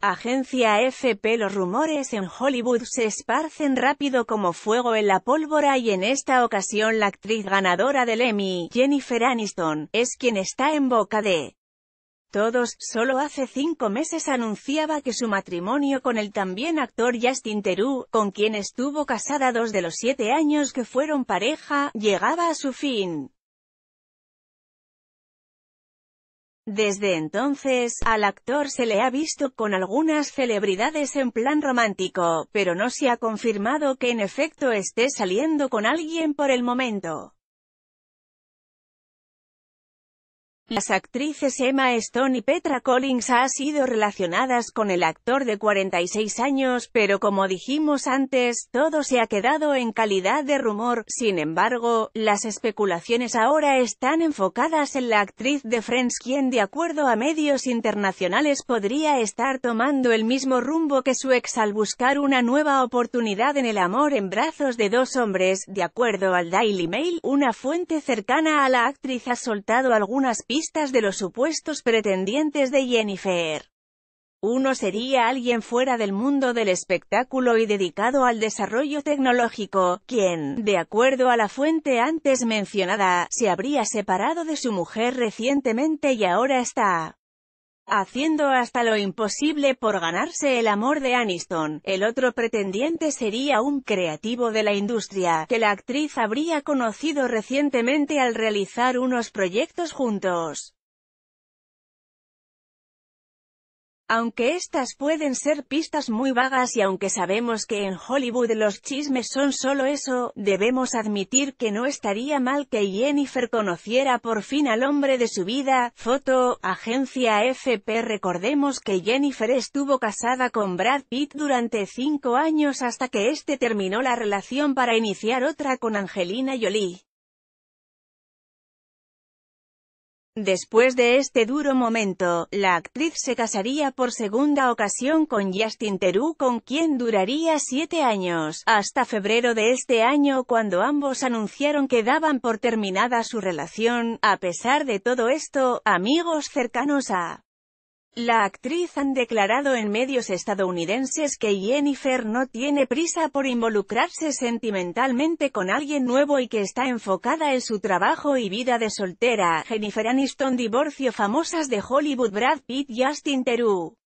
agencia FP Los rumores en Hollywood se esparcen rápido como fuego en la pólvora y en esta ocasión la actriz ganadora del Emmy, Jennifer Aniston, es quien está en boca de todos, solo hace cinco meses anunciaba que su matrimonio con el también actor Justin Theroux, con quien estuvo casada dos de los siete años que fueron pareja, llegaba a su fin. Desde entonces, al actor se le ha visto con algunas celebridades en plan romántico, pero no se ha confirmado que en efecto esté saliendo con alguien por el momento. Las actrices Emma Stone y Petra Collins han sido relacionadas con el actor de 46 años, pero como dijimos antes, todo se ha quedado en calidad de rumor. Sin embargo, las especulaciones ahora están enfocadas en la actriz de Friends quien de acuerdo a medios internacionales podría estar tomando el mismo rumbo que su ex al buscar una nueva oportunidad en el amor en brazos de dos hombres. De acuerdo al Daily Mail, una fuente cercana a la actriz ha soltado algunas pistas de los supuestos pretendientes de Jennifer. Uno sería alguien fuera del mundo del espectáculo y dedicado al desarrollo tecnológico, quien, de acuerdo a la fuente antes mencionada, se habría separado de su mujer recientemente y ahora está haciendo hasta lo imposible por ganarse el amor de Aniston. El otro pretendiente sería un creativo de la industria, que la actriz habría conocido recientemente al realizar unos proyectos juntos. Aunque estas pueden ser pistas muy vagas y aunque sabemos que en Hollywood los chismes son solo eso, debemos admitir que no estaría mal que Jennifer conociera por fin al hombre de su vida. Foto, agencia FP Recordemos que Jennifer estuvo casada con Brad Pitt durante cinco años hasta que este terminó la relación para iniciar otra con Angelina Jolie. Después de este duro momento, la actriz se casaría por segunda ocasión con Justin Teru con quien duraría siete años, hasta febrero de este año cuando ambos anunciaron que daban por terminada su relación. A pesar de todo esto, amigos cercanos a la actriz han declarado en medios estadounidenses que Jennifer no tiene prisa por involucrarse sentimentalmente con alguien nuevo y que está enfocada en su trabajo y vida de soltera. Jennifer Aniston divorcio famosas de Hollywood Brad Pitt Justin Theroux